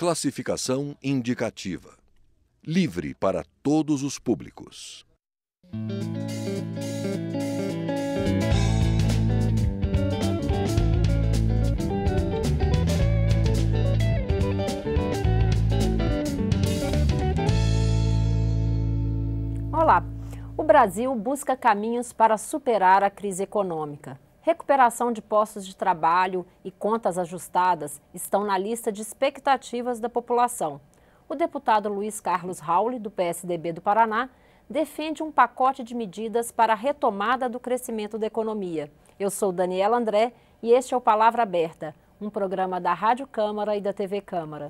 Classificação indicativa. Livre para todos os públicos. Olá. O Brasil busca caminhos para superar a crise econômica. Recuperação de postos de trabalho e contas ajustadas estão na lista de expectativas da população. O deputado Luiz Carlos Rauli, do PSDB do Paraná, defende um pacote de medidas para a retomada do crescimento da economia. Eu sou Daniela André e este é o Palavra Aberta, um programa da Rádio Câmara e da TV Câmara.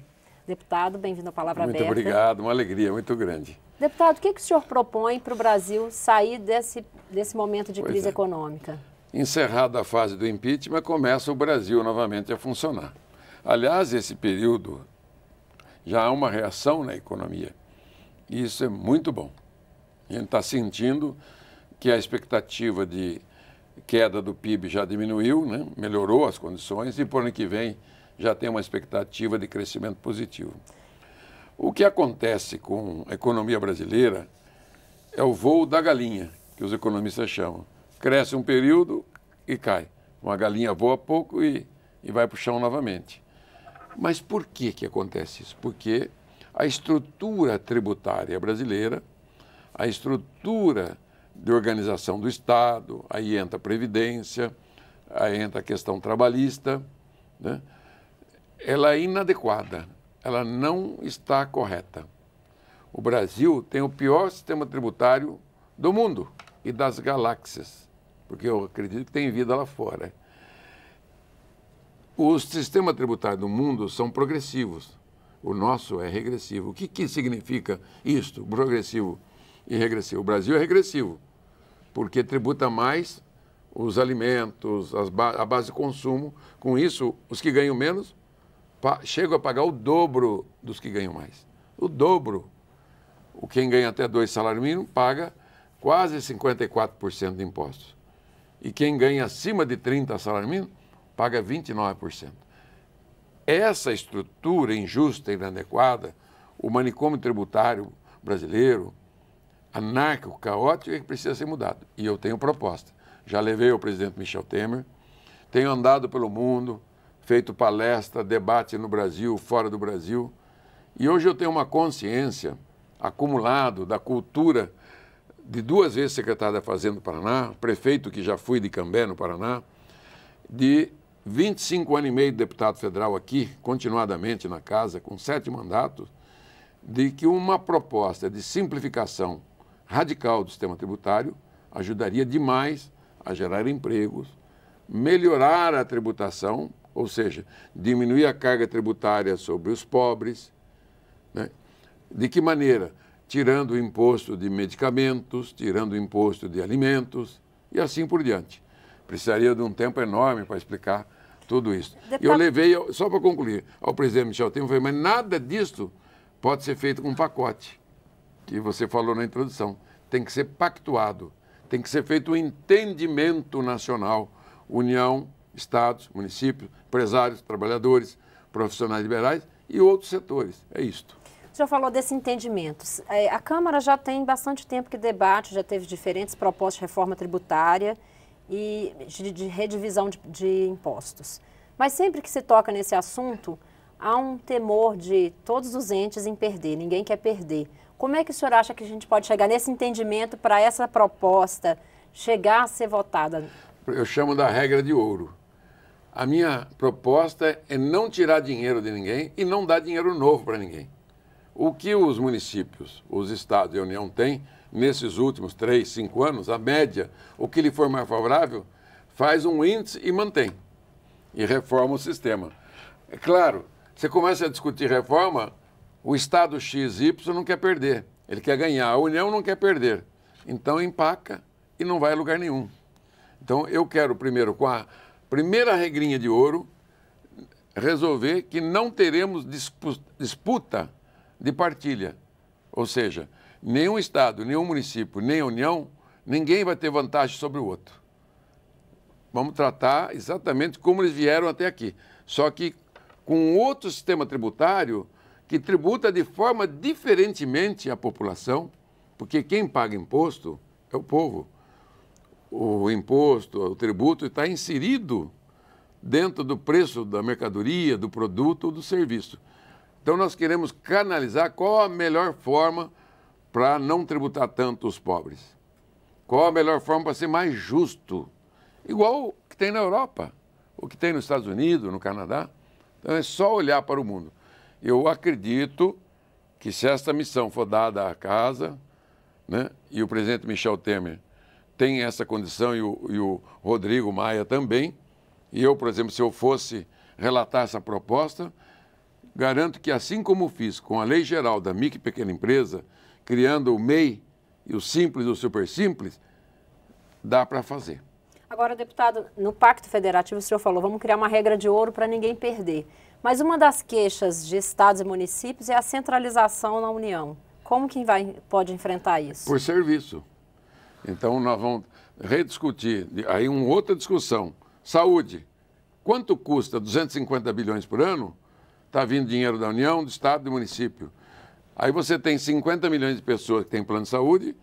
Deputado, bem-vindo ao Palavra muito Aberta. Muito obrigado, uma alegria muito grande. Deputado, o que, que o senhor propõe para o Brasil sair desse, desse momento de pois crise é. econômica? Encerrada a fase do impeachment, começa o Brasil novamente a funcionar. Aliás, esse período já há uma reação na economia. E isso é muito bom. A gente está sentindo que a expectativa de queda do PIB já diminuiu, né? melhorou as condições e para o ano que vem já tem uma expectativa de crescimento positivo. O que acontece com a economia brasileira é o voo da galinha, que os economistas chamam cresce um período e cai. Uma galinha voa pouco e, e vai para o chão novamente. Mas por que, que acontece isso? Porque a estrutura tributária brasileira, a estrutura de organização do Estado, aí entra a Previdência, aí entra a questão trabalhista, né? ela é inadequada, ela não está correta. O Brasil tem o pior sistema tributário do mundo e das galáxias porque eu acredito que tem vida lá fora. Os sistemas tributários do mundo são progressivos. O nosso é regressivo. O que, que significa isto, progressivo e regressivo? O Brasil é regressivo, porque tributa mais os alimentos, ba a base de consumo. Com isso, os que ganham menos chegam a pagar o dobro dos que ganham mais. O dobro. O quem ganha até dois salários mínimos paga quase 54% de impostos. E quem ganha acima de 30 salário mínimo paga 29%. Essa estrutura injusta e inadequada, o manicômio tributário brasileiro, anárquico, caótico, é que precisa ser mudado. E eu tenho proposta. Já levei ao presidente Michel Temer, tenho andado pelo mundo, feito palestra, debate no Brasil, fora do Brasil. E hoje eu tenho uma consciência acumulado da cultura de duas vezes secretário da Fazenda do Paraná, prefeito que já fui de Cambé, no Paraná, de 25 anos e meio de deputado federal aqui, continuadamente na casa, com sete mandatos, de que uma proposta de simplificação radical do sistema tributário ajudaria demais a gerar empregos, melhorar a tributação, ou seja, diminuir a carga tributária sobre os pobres. Né? De que maneira? tirando o imposto de medicamentos, tirando o imposto de alimentos e assim por diante. Precisaria de um tempo enorme para explicar tudo isso. Deputado... Eu levei, só para concluir, ao presidente Michel Temer, falei, mas nada disso pode ser feito com um pacote, que você falou na introdução. Tem que ser pactuado, tem que ser feito um entendimento nacional, União, Estados, municípios, empresários, trabalhadores, profissionais liberais e outros setores. É isto. O senhor falou desse entendimento. Eh, a Câmara já tem bastante tempo que debate, já teve diferentes propostas de reforma tributária e de, redivisão de, de impostos. Mas sempre que se toca nesse assunto, há um temor de todos os entes em perder, ninguém quer perder. Como é que o senhor acha que a gente pode chegar nesse entendimento para essa proposta chegar a ser votada? Eu chamo da regra de ouro. A minha proposta é não tirar dinheiro de ninguém e não dar dinheiro novo para ninguém. O que os municípios, os estados e a União têm nesses últimos três, cinco anos, a média, o que lhe for mais favorável, faz um índice e mantém. E reforma o sistema. É claro, você começa a discutir reforma, o Estado XY não quer perder. Ele quer ganhar, a União não quer perder. Então empaca e não vai a lugar nenhum. Então eu quero primeiro, com a primeira regrinha de ouro, resolver que não teremos disputa de partilha. Ou seja, nenhum Estado, nenhum município, nem a União, ninguém vai ter vantagem sobre o outro. Vamos tratar exatamente como eles vieram até aqui. Só que com outro sistema tributário que tributa de forma diferentemente a população, porque quem paga imposto é o povo. O imposto, o tributo está inserido dentro do preço da mercadoria, do produto ou do serviço. Então nós queremos canalizar qual a melhor forma para não tributar tanto os pobres. Qual a melhor forma para ser mais justo? Igual o que tem na Europa, o que tem nos Estados Unidos, no Canadá. Então é só olhar para o mundo. Eu acredito que se esta missão for dada à casa, né, e o presidente Michel Temer tem essa condição e o, e o Rodrigo Maia também, e eu, por exemplo, se eu fosse relatar essa proposta, Garanto que, assim como fiz com a Lei Geral da Micro e Pequena Empresa, criando o MEI e o Simples e o Super Simples, dá para fazer. Agora, deputado, no Pacto Federativo o senhor falou, vamos criar uma regra de ouro para ninguém perder. Mas uma das queixas de estados e municípios é a centralização na União. Como que vai, pode enfrentar isso? Por serviço. Então, nós vamos rediscutir, aí uma outra discussão. Saúde. Quanto custa 250 bilhões por ano? está vindo dinheiro da União, do Estado, do município. Aí você tem 50 milhões de pessoas que têm plano de saúde,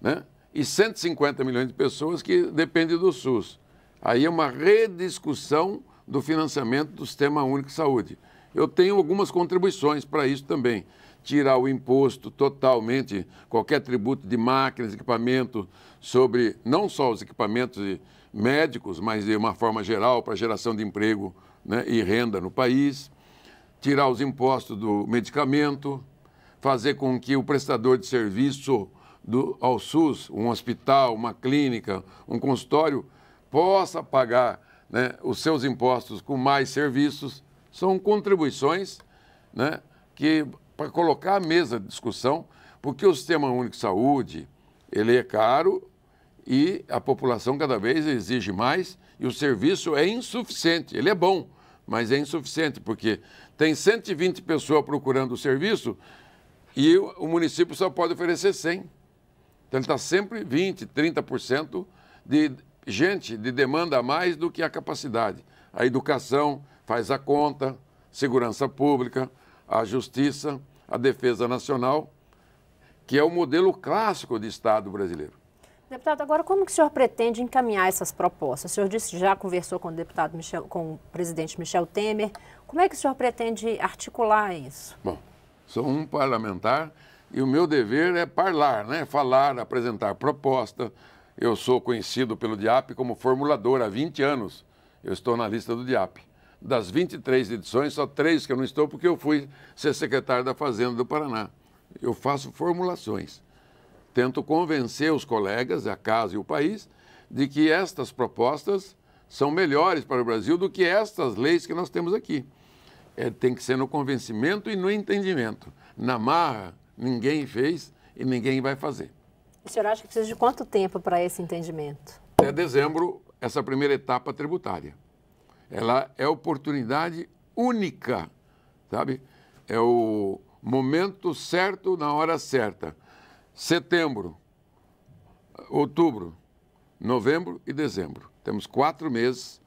né? E 150 milhões de pessoas que dependem do SUS. Aí é uma rediscussão do financiamento do Sistema Único de Saúde. Eu tenho algumas contribuições para isso também. Tirar o imposto totalmente, qualquer tributo de máquinas, equipamento, sobre não só os equipamentos médicos, mas de uma forma geral para geração de emprego né, e renda no país tirar os impostos do medicamento, fazer com que o prestador de serviço do, ao SUS, um hospital, uma clínica, um consultório, possa pagar né, os seus impostos com mais serviços, são contribuições né, que para colocar à mesa de discussão, porque o Sistema Único de Saúde ele é caro e a população cada vez exige mais e o serviço é insuficiente, ele é bom, mas é insuficiente, porque tem 120 pessoas procurando o serviço e o município só pode oferecer 100. Então, ele está sempre 20%, 30% de gente, de demanda a mais do que a capacidade. A educação faz a conta, segurança pública, a justiça, a defesa nacional, que é o modelo clássico de Estado brasileiro. Deputado, agora como que o senhor pretende encaminhar essas propostas? O senhor disse que já conversou com o deputado Michel, com o presidente Michel Temer. Como é que o senhor pretende articular isso? Bom, sou um parlamentar e o meu dever é parlar, né? Falar, apresentar proposta. Eu sou conhecido pelo DIAP como formulador há 20 anos. Eu estou na lista do DIAP. Das 23 edições, só três que eu não estou porque eu fui ser secretário da Fazenda do Paraná. Eu faço formulações tento convencer os colegas, a casa e o país, de que estas propostas são melhores para o Brasil do que estas leis que nós temos aqui. É, tem que ser no convencimento e no entendimento. Na marra, ninguém fez e ninguém vai fazer. O senhor acha que precisa de quanto tempo para esse entendimento? Até dezembro, essa primeira etapa tributária. Ela é oportunidade única, sabe? É o momento certo na hora certa setembro, outubro, novembro e dezembro. Temos quatro meses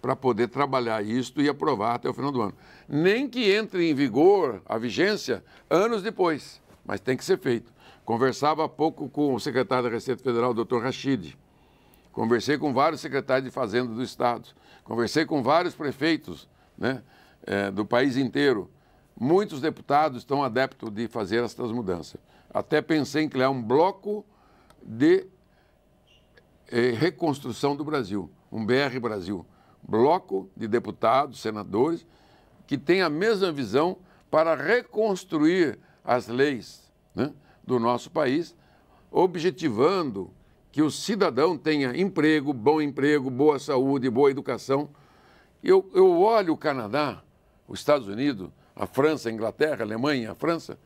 para poder trabalhar isto e aprovar até o final do ano. Nem que entre em vigor a vigência anos depois, mas tem que ser feito. Conversava há pouco com o secretário da Receita Federal, doutor Rachid. Conversei com vários secretários de Fazenda do Estado. Conversei com vários prefeitos né, é, do país inteiro. Muitos deputados estão adeptos de fazer estas mudanças. Até pensei em criar um bloco de eh, reconstrução do Brasil, um BR Brasil, bloco de deputados, senadores, que têm a mesma visão para reconstruir as leis né, do nosso país, objetivando que o cidadão tenha emprego, bom emprego, boa saúde, boa educação. Eu, eu olho o Canadá, os Estados Unidos, a França, a Inglaterra, a Alemanha, a França,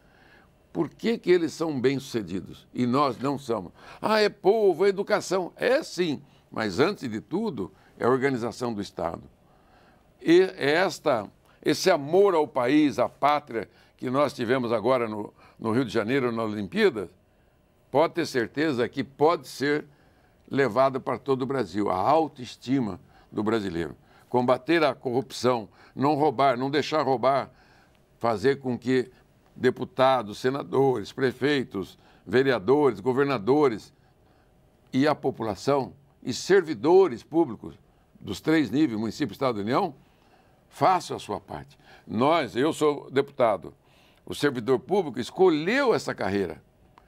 por que, que eles são bem-sucedidos e nós não somos? Ah, é povo, é educação. É sim, mas antes de tudo, é a organização do Estado. E é esta, esse amor ao país, à pátria, que nós tivemos agora no, no Rio de Janeiro, na Olimpíada, pode ter certeza que pode ser levada para todo o Brasil, a autoestima do brasileiro. Combater a corrupção, não roubar, não deixar roubar, fazer com que deputados, senadores, prefeitos, vereadores, governadores e a população e servidores públicos dos três níveis, município, estado e união, façam a sua parte. Nós, eu sou deputado, o servidor público escolheu essa carreira,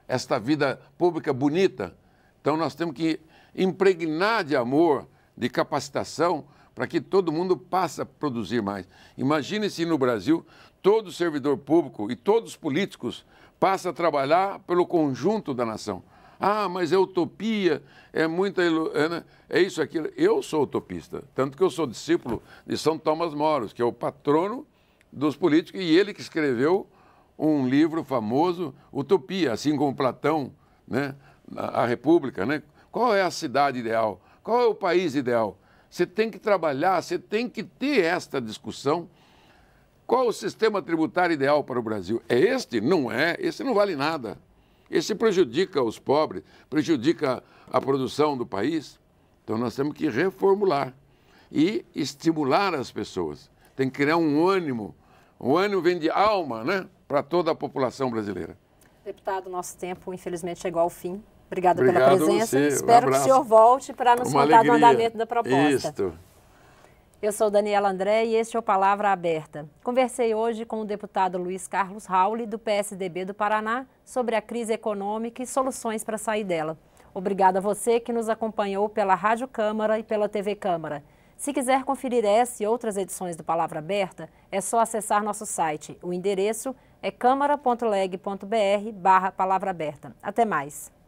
esta vida pública bonita. Então nós temos que impregnar de amor, de capacitação, para que todo mundo passe a produzir mais. Imagine se no Brasil todo servidor público e todos os políticos passa a trabalhar pelo conjunto da nação. Ah, mas é utopia, é muita é, né? é isso aquilo. Eu sou utopista, tanto que eu sou discípulo de São Tomás Moros, que é o patrono dos políticos e ele que escreveu um livro famoso, Utopia, assim como Platão, né, a República, né? Qual é a cidade ideal? Qual é o país ideal? Você tem que trabalhar, você tem que ter esta discussão qual o sistema tributário ideal para o Brasil? É este? Não é. Esse não vale nada. Esse prejudica os pobres, prejudica a produção do país. Então nós temos que reformular e estimular as pessoas. Tem que criar um ânimo. O ânimo vem de alma, né? Para toda a população brasileira. Deputado, nosso tempo infelizmente chegou ao fim. Obrigada Obrigado pela presença. Espero um que o senhor volte para nos Uma contar alegria. do andamento da proposta. Isto. Eu sou Daniela André e este é o Palavra Aberta. Conversei hoje com o deputado Luiz Carlos Rauli, do PSDB do Paraná, sobre a crise econômica e soluções para sair dela. Obrigada a você que nos acompanhou pela Rádio Câmara e pela TV Câmara. Se quiser conferir essa e outras edições do Palavra Aberta, é só acessar nosso site. O endereço é câmara.leg.br barra palavra aberta. Até mais!